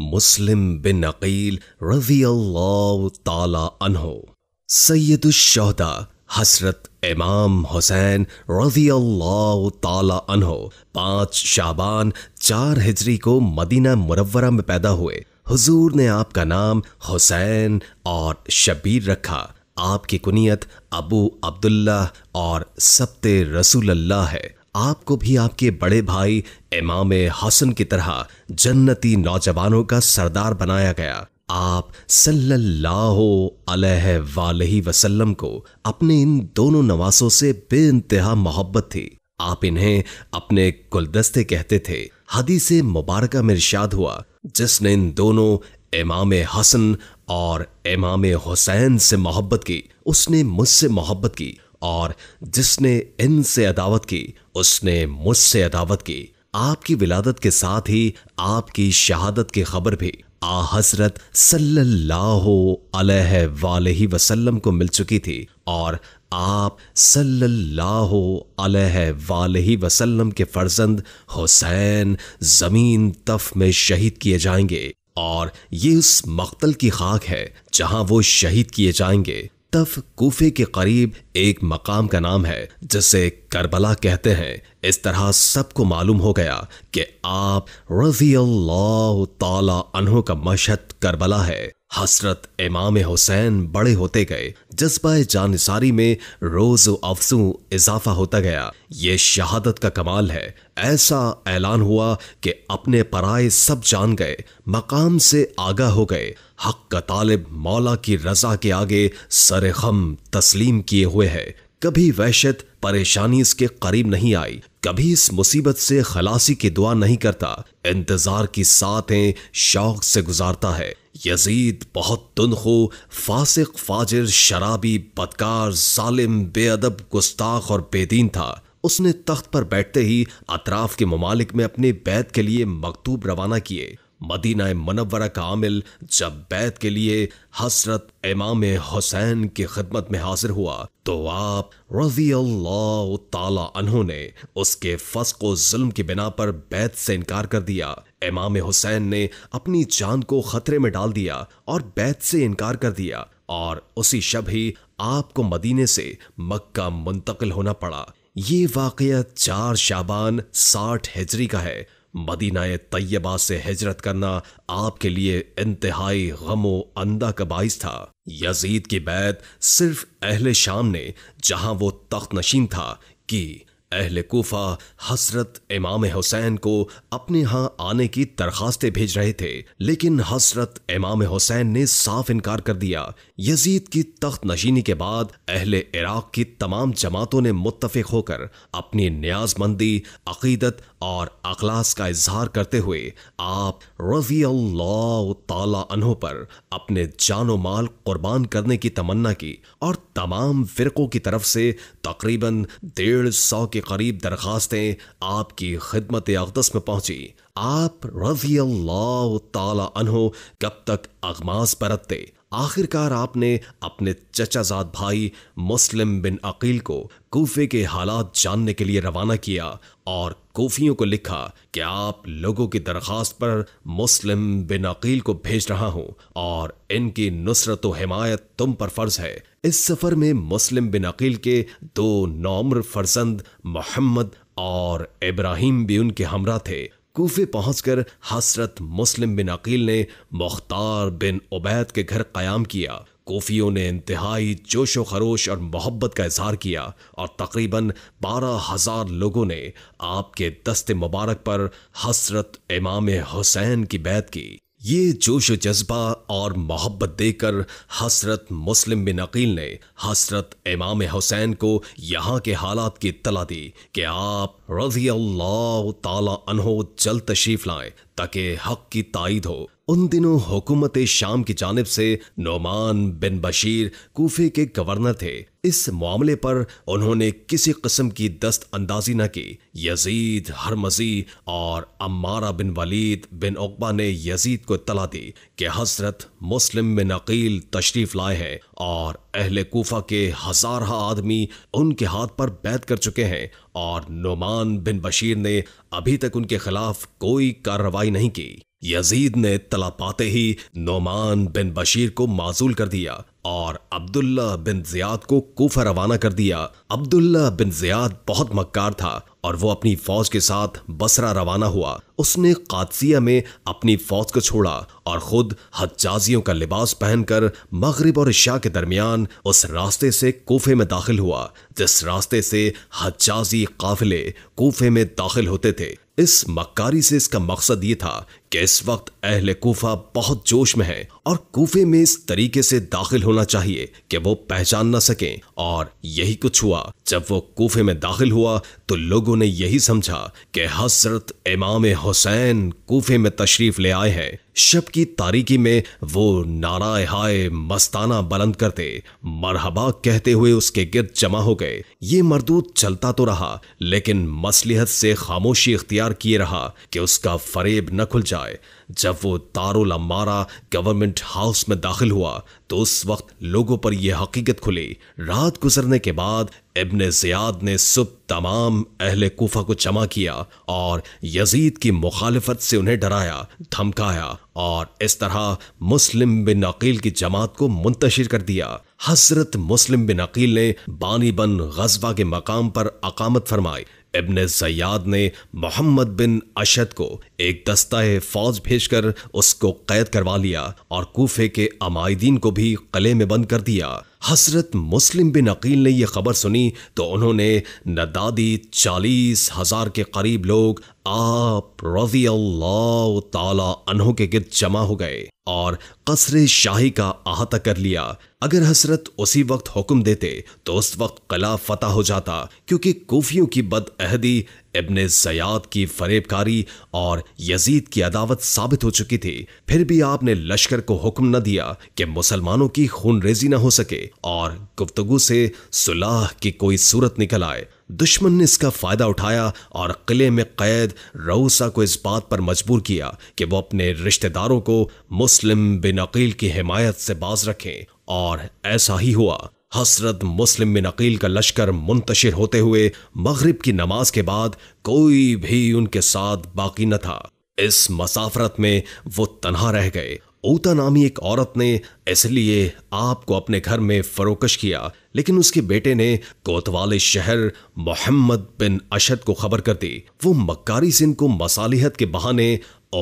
मुस्लिम बिन अकील रजी अल्लाह सैदुलशहदा हसरत इमाम हुसैन रजी अल्लाह अनहो पांच शाबान चार हिजरी को मदीना मुरवरा में पैदा हुए हुजूर ने आपका नाम हुसैन और शबीर रखा आपकी कुनियत अबू अब्दुल्ला और सबते रसूल अल्लाह है आपको भी आपके बड़े भाई इमाम हसन की तरह जन्नती नौजवानों का सरदार बनाया गया आप सल्लल्लाहु अलैहि वसल्लम को अपने इन दोनों नवासों से इंतहा मोहब्बत थी आप इन्हें अपने गुलदस्ते कहते थे हदी से मुबारक में इर्शाद हुआ जिसने इन दोनों इमाम हसन और इमाम हुसैन से मोहब्बत की उसने मुझसे मोहब्बत की और जिसने इनसे अदावत की उसने मुझसे अदावत की आपकी विलादत के साथ ही आपकी शहादत की खबर भी आ हजरत सल्लल्लाहु अलैहि वसल्लम को मिल चुकी थी और आप सल्लल्लाहु अलैहि वसल्लम के फर्जंद हुसैन ज़मीन तफ में शहीद किए जाएंगे और ये उस मख्तल की खाक है जहां वो शहीद किए जाएंगे तफ कोफे के करीब एक मकाम का नाम है जिसे करबला कहते हैं इस तरह सबको मालूम हो गया कि आप रजी अल्लाह ताला अनहों का मशहद करबला है हसरत इमाम हुसैन बड़े होते गए जज्बा जानसारी में रोज अफसू इजाफा होता गया ये शहादत का कमाल है ऐसा ऐलान हुआ कि अपने पराए सब जान गए मकाम से आगा हो गए हक का तालिब मौला की रजा के आगे सरेखम तस्लीम किए हुए है कभी वहशत परेशानी इसके करीब नहीं आई कभी इस मुसीबत से खलासी की दुआ नहीं करता इंतजार की सातें शौक से गुजारता है यजीद बहुत तुनखो फासिक फाजिर शराबी बदकार जालिम बेअदब गुस्ताख और बेदीन था उसने तख्त पर बैठते ही अतराफ के ममालिक में अपने बैत के लिए मकतूब रवाना किए मदीना मनवरा का आमिल जब बैत के लिए हसरत इमाम हुसैन की खिदमत में हाजिर हुआ तो आप रजी अल्लाह तला ने उसके फस्क जुल्म की बिना पर बैत से इनकार कर दिया इमाम हुसैन ने अपनी जान को खतरे में डाल दिया और बैत से इनकार कर दिया और उसी शब ही आपको मदीने से मक्का मुंतकिल होना पड़ा ये वाकया चार शाबान साठ हिजरी का है मदीना तय्यबा से हिजरत करना आपके लिए इंतहाई गमो अंदा का बायस था यजीद की बैत सिर्फ अहले शाम ने जहां वो तख्त नशीन था की अहल कोफा हसरत इमाम हुसैन को अपने यहाँ आने की दरखास्तें भेज रहे थे लेकिन हसरत इमाम हुसैन ने साफ इनकार कर दिया यजीद की तख्त नशीनी के बाद अहल इराक की तमाम जमातों ने मुतफिक होकर अपनी न्याजमंदी अकीदत और अखलास का इजहार करते हुए आप रजी तहों पर अपने जानो माल कुर्बान करने की तमन्ना की और तमाम फिरकों की तरफ से तकरीबन डेढ़ सौ के करीब दरखास्तें आपकी खिदमत अकदस में पहुंची आप रजियो कब तक अगमास बरतते आखिरकार आपने अपने चचाजाद भाई मुस्लिम बिन अकील को कोफे के हालात जानने के लिए रवाना किया और कोफियों को लिखा कि आप लोगों की दरखास्त पर मुस्लिम बिन अकील को भेज रहा हूं और इनकी नुसरत व हिमायत तुम पर फर्ज है इस सफर में मुस्लिम बिन अकील के दो नौम्र फरसंद मोहम्मद और इब्राहिम भी उनके हमरा थे कोफे पहुंचकर हसरत मुस्लिम बिन अकील ने मुख्तार बिन उबैद के घर कयाम किया कोफियों ने इंतहाई जोशो खरोश और मोहब्बत का इजहार किया और तकरीबन बारह हजार लोगों ने आपके दस्ते मुबारक पर हसरत इमाम हुसैन की बैत की ये जोश जज्बा और मोहब्बत देकर हसरत मुस्लिम बिन अकील ने हसरत इमाम हुसैन को यहाँ के हालात की तला दी कि आप रजी अल्लाह तला अनहो जल तशरीफ लाएं ताकि हक की ताइद हो उन दिनों हुकूमत शाम की जानब से नोमान बिन बशीर कोफे के गवर्नर थे इस मामले पर उन्होंने किसी कस्म की दस्त अंदाजी न की यजीद हरमजी और अम्मारा बिन वलीद बिन अकबा ने यजीद को तला दी कि हजरत मुस्लिम बिन अकील तशरीफ लाए हैं और अहल कोफा के हजारहा आदमी उनके हाथ पर बैत कर चुके हैं और नोमान बिन बशीर ने अभी तक उनके खिलाफ कोई कार्रवाई नहीं की यजीद ने तला पाते ही नोमान बिन बशीर को माजूल कर दिया और अब्दुल्ला बिन जियाद को कोफा रवाना कर दिया अब्दुल्ला बिन जियाद बहुत मक्कार था और वो अपनी फौज के साथ बसरा रवाना हुआ उसने कादसिया में अपनी फौज को छोड़ा और खुद हजाजियों का लिबास पहनकर मगरिब और ईशा के दरमियान उस रास्ते से कोफे में दाखिल हुआ जिस रास्ते से हजाजी काफिले कोफे में दाखिल होते थे इस मक्कारी से इसका मकसद ये था कि इस वक्त अहल कोफा बहुत जोश में है और कोफे में इस तरीके से दाखिल होना चाहिए कि वो पहचान ना सके और यही कुछ हुआ जब वो कोफे में दाखिल हुआ तो लोगों ने यही समझा कि हजरत इमाम हुसैन कोफे में तशरीफ ले आए हैं शब की तारीकी में वो नाराय हाय मस्ताना बुलंद करते मरहबा कहते हुए उसके गिरद जमा हो गए ये मरदूत चलता तो रहा लेकिन मसलिहत से खामोशी इख्तियार किए रहा कि उसका फरेब न खुल जाए आए जब वो तारोला मारा गवर्नमेंट हाउस में दाखिल हुआ तो उस वक्त लोगों पर यह हकीकत खुली रात गुजरने के बाद इबन जियाद ने सुबह तमाम अहले कोफा को जमा किया और यजीद की मुखालफत से उन्हें डराया धमकाया और इस तरह मुस्लिम बिन अकील की जमात को मुंतशिर कर दिया हजरत मुस्लिम बिन अकील ने बानी बन गजबा के मकाम पर अकामत फरमाई इब्न सयाद ने मोहम्मद बिन अशद को एक दस्ता फौज भेजकर उसको कैद करवा लिया और कूफे के अमायदीन को भी कले में बंद कर दिया हसरत मुस्लिम बिन अकील ने यह खबर सुनी तो उन्होंने नदादी चालीस हजार के करीब लोग आप रजी अल्लाह ताला अनहों के गिरद जमा हो गए और कसर शाही का अहाता कर लिया अगर हसरत उसी वक्त हुक्म देते तो उस वक्त कला फतह हो जाता क्योंकि कूफियों की बदअहदी इबन सयाद की फरेबकारी और यजीद की अदावत साबित हो चुकी थी फिर भी आपने लश्कर को हुक्म न दिया कि मुसलमानों की खूनरेजी न हो सके और गुफ्तगु से सुलह की कोई सूरत निकल आए दुश्मन ने इसका फ़ायदा उठाया और किले में कैद रऊसा को इस बात पर मजबूर किया कि वो अपने रिश्तेदारों को मुस्लिम बिन अकील की हिमायत से बाज रखें और ऐसा ही हुआ हसरत मुस्लिम बिन अकील का लश्कर मुंतशिर होते हुए मगरिब की नमाज के बाद कोई भी उनके साथ बाकी न था इस मसाफरत में वो तनहा रह गए ऊता नामी एक औरत ने इसलिए आपको अपने घर में फरोकश किया लेकिन उसके बेटे ने कोतवाले शहर मोहम्मद बिन अशद को खबर कर दी वो मक्कारी सिंह को मसालिहत के बहाने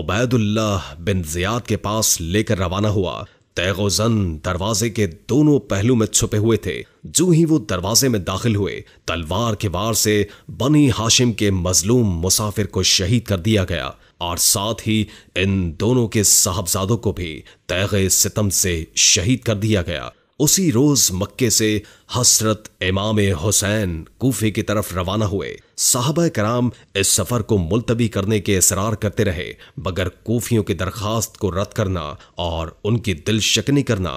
ओबैदुल्लाह बिन जियाद के पास लेकर रवाना हुआ तैगोजन दरवाजे के दोनों पहलू में छुपे हुए थे जो ही वो दरवाजे में दाखिल हुए तलवार के वार से बनी हाशिम के मजलूम मुसाफिर को शहीद कर दिया गया और साथ ही इन दोनों के साहबजादों को भी तैगे सितम से शहीद कर दिया गया उसी रोज मक्के से हसरत इमाम हुसैन कूफे की तरफ रवाना हुए साहब कराम इस सफर को मुलतवी करने के इसरार करते रहे मगर कोफियों की दरखास्त को रद्द करना और उनकी दिल शकनी करना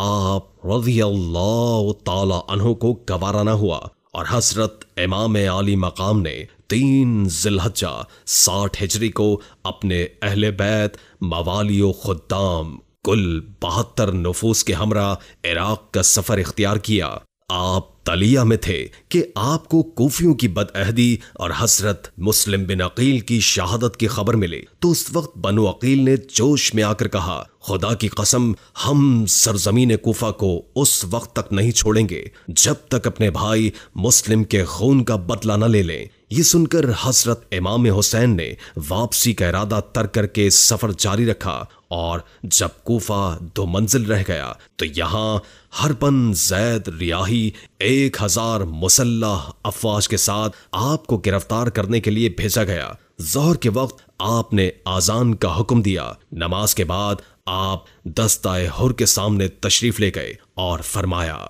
आप रजी अल्लाह को गवारा ना हुआ और हसरत इमाम आली मकाम ने तीन जिलहजा साठ हिजरी को अपने अहल बैत मवालियो खुद्दाम कुल बहत्तर नफूस के हमरा इराक का सफर इख्तियार किया आप तलिया में थे कि आपको कोफियों की बदअहदी और हसरत मुस्लिम बिन अकील की शहादत की खबर मिले तो उस वक्त बनो अकील ने जोश में आकर कहा खुदा की कसम हम सरजमीन कोफा को उस वक्त तक नहीं छोड़ेंगे जब तक अपने भाई मुस्लिम के खून का बदला न ले लें ये सुनकर हसरत इमाम हुसैन ने वापसी का इरादा तर करके सफर जारी रखा और जब कोफा दो मंजिल रह गया तो यहाँ हरपन जैद रियाही एक हजार मुसल्ला अफवाज के साथ आपको गिरफ्तार करने के लिए भेजा गया जहर के वक्त आपने आजान का हुक्म दिया नमाज के बाद आप दस्ताए हुर के सामने तशरीफ ले गए और फरमाया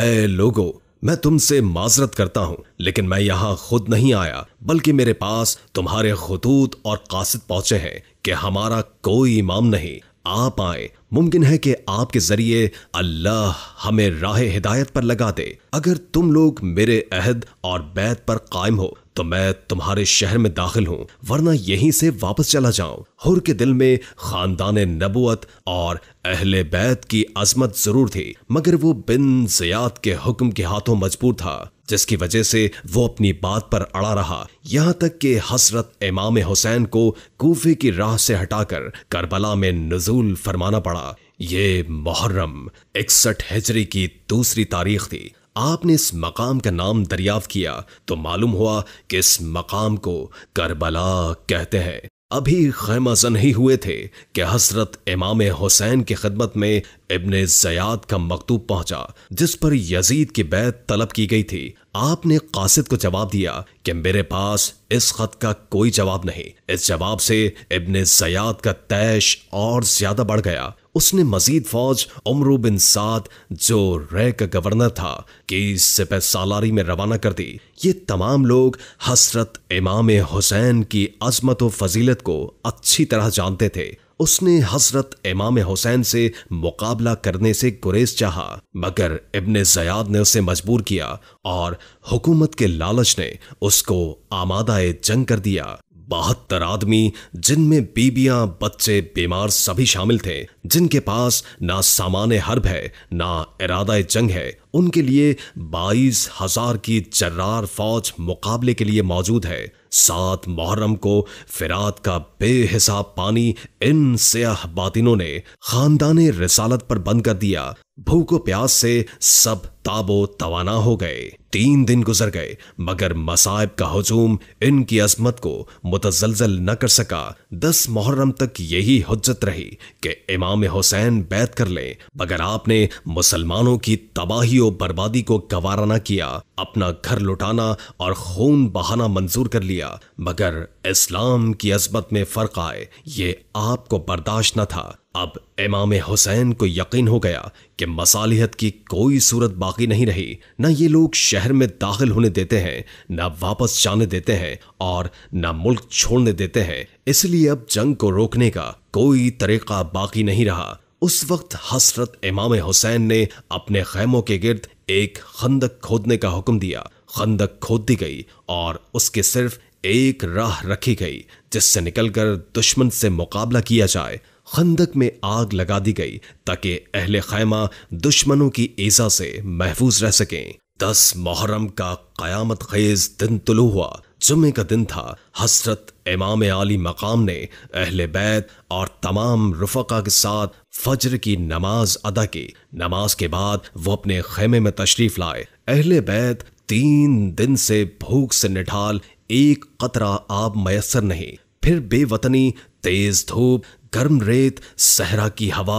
ए लोगो मैं तुमसे माजरत करता हूं लेकिन मैं यहां खुद नहीं आया बल्कि मेरे पास तुम्हारे खतूत और कासिद पहुंचे हैं कि हमारा कोई इमाम नहीं आप आए मुमकिन है कि आपके जरिए अल्लाह हमें राह हिदायत पर लगा दे अगर तुम लोग मेरे अहद और बैत पर कायम हो तो मैं तुम्हारे शहर में दाखिल हूं वरना यहीं से वापस चला जाऊं हुर के दिल में खानदान नबूत और अहले बैत की अजमत जरूर थी मगर वो बिन जयात के हुक्म के हाथों मजबूर था जिसकी वजह से वो अपनी बात पर अड़ा रहा यहाँ तक कि हसरत इमाम हुसैन को कोफे की राह से हटाकर करबला में नजूल फरमाना पड़ा ये मुहर्रम इकसठ हिजरी की दूसरी तारीख थी आपने इस मकाम का नाम दरियाव किया तो मालूम हुआ कि इस मकाम को करबला कहते हैं अभी खैमा नहीं हुए थे कि हसरत इमाम हुसैन की खदमत में इबन जयाद का मकतूब पहुंचा जिस पर यजीद की बैत तलब की गई थी आपने कासिद को जवाब दिया कि मेरे पास इस खत का कोई जवाब नहीं इस जवाब से इबन जयाद का तैश और ज्यादा बढ़ गया उसने मजीद फौज उमरू बिन साद जो रे का गवर्नर था केस से सालारी में रवाना कर दी ये तमाम लोग हसरत इमाम हुसैन की अजमत फजीलत को अच्छी तरह जानते थे उसने हजरत इमाम हुसैन से मुकाबला करने से गुरेज चाहा मगर इबन जयाद ने उसे मजबूर किया और हुकूमत के लालच ने उसको आमादा जंग कर दिया बहत्तर आदमी जिनमें बीबियां बच्चे बीमार सभी शामिल थे जिनके पास ना सामान्य हर्ब है ना इरादा जंग है उनके लिए बाईस हजार की जर्रार फौज मुकाबले के लिए मौजूद है सात मुहर्रम को फिरात का बेहिसाब पानी इन सयाह बातिनों ने खानदान रिसालत पर बंद कर दिया भूखो प्यास से सब ताबो तवाना हो गए तीन दिन गुजर गए मगर मसाइब का हजूम इनकी अजमत को मुतजलजल न कर सका दस मुहर्रम तक यही हजत रही कि इमाम हुसैन बैत कर लें मगर आपने मुसलमानों की तबाही और बर्बादी को गवारा ना किया अपना घर लुटाना और खून बहाना मंजूर कर लिया मगर इस्लाम की अजमत में फर्क आए ये आपको बर्दाश्त न था अब इमाम हुसैन को यकीन हो गया कि मसालियत की कोई सूरत बाकी नहीं रही न ये लोग शहर में दाखिल होने देते हैं न वापस जाने देते हैं और न मुल्क छोड़ने देते हैं इसलिए अब जंग को रोकने का कोई तरीका बाकी नहीं रहा उस वक्त हसरत इमाम हुसैन ने अपने खैमों के गिर्द एक खंदक खोदने का हुक्म दिया खंदक खोद दी गई और उसके सिर्फ एक राह रखी गई जिससे निकलकर दुश्मन से मुकाबला किया जाए खंदक में आग लगा दी गई ताकि अहले खैमा दुश्मनों की ईजा से महफूज रह सकें दस मोहर्रम का कयामत खेज दिन तुलु हुआ जुम्मे का दिन था हसरत इमाम आली मकाम ने अहले बैत और तमाम रुफका के साथ फजर की नमाज अदा की नमाज के बाद वो अपने खेमे में तशरीफ लाए अहले बैत तीन दिन से भूख से निठाल एक कतरा आब मयसर नहीं फिर बेवतनी तेज धूप गर्म रेत सहरा की हवा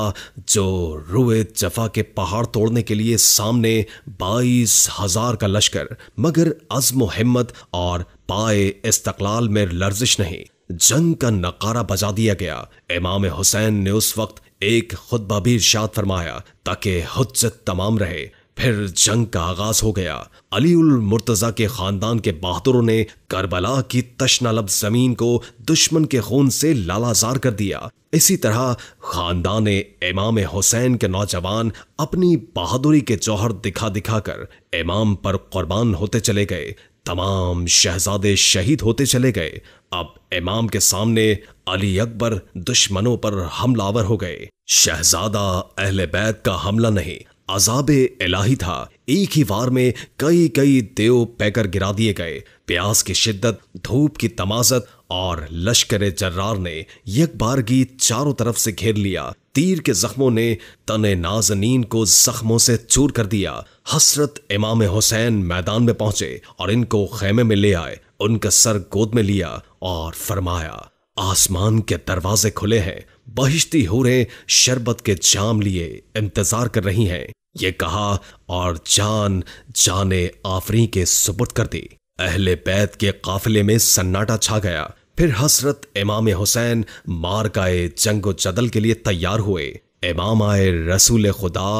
जो रुए जफा के पहाड़ तोड़ने के लिए सामने बाईस हजार का लश्कर मगर अजमो हिम्मत और पाए इस्तकलाल में लर्जिश नहीं जंग का नकारा बजा दिया गया इमाम हुसैन ने उस वक्त एक खुतबा भी इर्शाद फरमाया ताकि हजत तमाम रहे फिर जंग का आगाज हो गया अली उल मुर्तजा के खानदान के बहादुरों ने करबला की तशनालब जमीन को दुश्मन के खून से लालाजार कर दिया इसी तरह खानदान इमाम हुसैन के नौजवान अपनी बहादुरी के जौहर दिखा दिखा कर इमाम पर कुर्बान होते चले गए तमाम शहजादे शहीद होते चले गए अब इमाम के सामने अली अकबर दुश्मनों पर हमलावर हो गए शहजादा अहल बैत का हमला नहीं अजाब इलाही था एक ही वार में कई कई देव पैकर गिरा दिए गए प्यास की शिद्दत धूप की तमाजत और लश्कर जर्रार ने यकबारगी चारों तरफ से घेर लिया तीर के जख्मों ने तने नाजनीन को जख्मों से चूर कर दिया हसरत इमाम हुसैन मैदान में पहुंचे और इनको खेमे में ले आए उनका सर गोद में लिया और फरमाया आसमान के दरवाजे खुले हैं बहिश्ती हो रहे शरबत के जाम लिए इंतजार कर रही हैं ये कहा और जान जाने आफरी के सुपुर्द कर दी अहले बैत के काफिले में सन्नाटा छा गया फिर हसरत इमाम हुसैन मार का जंगो चदल के लिए तैयार हुए इमाम आए रसूल खुदा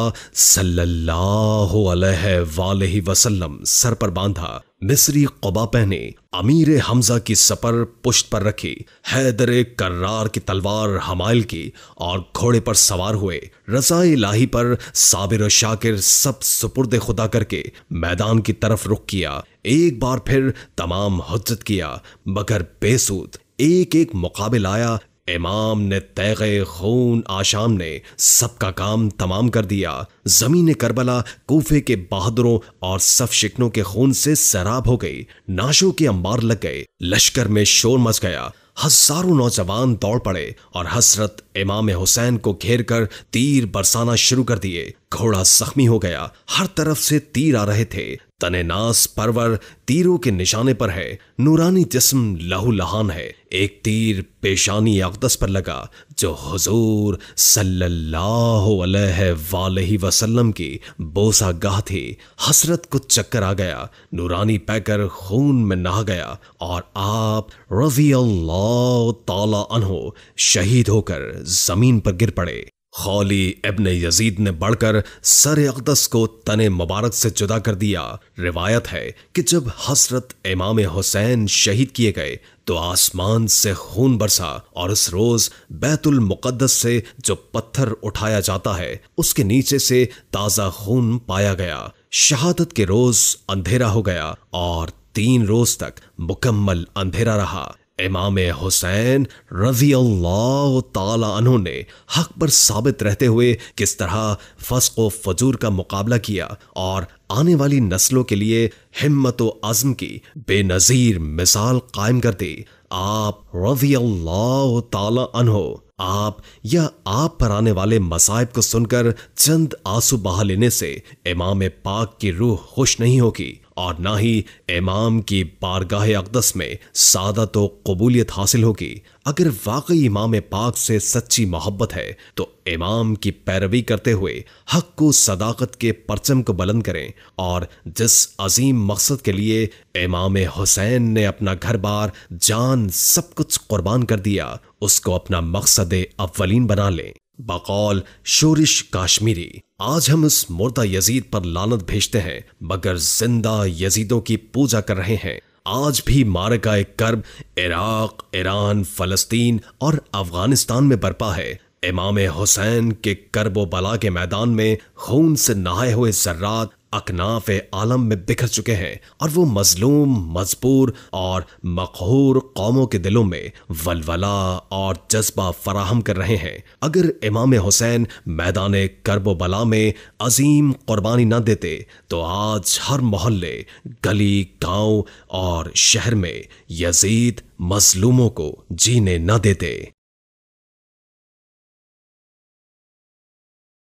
सल्लल्लाहु अलैहि वसल्लम सर पर बांधा मिस्री कबा पहने अमीर हमजा की सपर पुष्ट पर रखी हैदर कर्रार की तलवार हमाइल की और घोड़े पर सवार हुए रजा लाही पर साबिर शाकिर सब सुपुर्द खुदा करके मैदान की तरफ रुख किया एक बार फिर तमाम हजत किया मगर बेसूद एक एक मुकाबिल आया इमाम ने तैगे खून आशाम ने सबका काम तमाम कर दिया जमीन करबला कोफे के बहादुरों और सफ शिकनों के खून से सराब हो गई नाशों के अंबार लग गए लश्कर में शोर मच गया हजारों नौजवान दौड़ पड़े और हसरत इमाम हुसैन को घेर कर तीर बरसाना शुरू कर दिए घोड़ा जख्मी हो गया हर तरफ से तीर आ रहे थे तनेनास परवर तीरों के निशाने पर है नूरानी जिस्म लहू लहान है एक तीर पेशानी अकदस पर लगा जो हजूर सल्लल्लाहु वसल्लम की बोसा गाह थी हसरत को चक्कर आ गया नूरानी पैकर खून में नहा गया और आप रजी अल्लाह ताला अनहो शहीद होकर जमीन पर गिर पड़े खौली इब्न यजीद ने बढ़कर सर अकदस को तने मुबारक से जुदा कर दिया रिवायत है कि जब हसरत इमाम हुसैन शहीद किए गए तो आसमान से खून बरसा और उस रोज बैतुल मुकद्दस से जो पत्थर उठाया जाता है उसके नीचे से ताजा खून पाया गया शहादत के रोज अंधेरा हो गया और तीन रोज तक मुकम्मल अंधेरा रहा इमाम हुसैन रजी अल्लाह ने हक पर साबित रहते हुए किस तरह फसक व फजूर का मुकाबला किया और आने वाली नस्लों के लिए हिम्मत आजम की बेनज़ीर मिसाल कायम कर दी आप रजी अल्लाह तहो आप या आप पर आने वाले मसाइब को सुनकर चंद आंसू बहा लेने से इमाम पाक की रूह खुश नहीं होगी और ना ही इमाम की बारगाह अकदस में सादा तो कबूलियत हासिल होगी अगर वाकई इमाम पाक से सच्ची मोहब्बत है तो इमाम की पैरवी करते हुए हक को सदाकत के परचम को बुलंद करें और जिस अजीम मकसद के लिए इमाम हुसैन ने अपना घर बार जान सब कुछ कुर्बान कर दिया उसको अपना मकसद अव्वलीन बना लें बकौल शोरिश काश्मीरी आज हम इस मुर्दा यजीद पर लानत भेजते हैं मगर जिंदा यजीदों की पूजा कर रहे हैं आज भी मारकाए कर्ब इराक ईरान फलस्तीन और अफगानिस्तान में बरपा है इमाम हुसैन के कर्बोबला बला के मैदान में खून से नहाए हुए जर्रात अकनाफ आलम में बिखर चुके हैं और वो मजलूम मजबूर और मखहूर कौमों के दिलों में वलवला और जज्बा फराहम कर रहे हैं अगर इमाम हुसैन मैदान करबोबला में अजीम कुर्बानी न देते तो आज हर मोहल्ले गली गांव और शहर में यजीद मजलूमों को जीने न देते